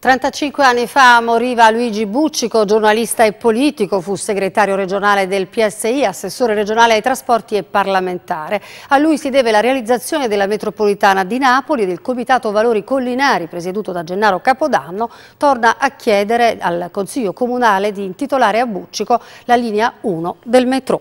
35 anni fa moriva Luigi Buccico, giornalista e politico, fu segretario regionale del PSI, assessore regionale ai trasporti e parlamentare. A lui si deve la realizzazione della metropolitana di Napoli e del Comitato Valori Collinari, presieduto da Gennaro Capodanno, torna a chiedere al Consiglio Comunale di intitolare a Buccico la linea 1 del metro.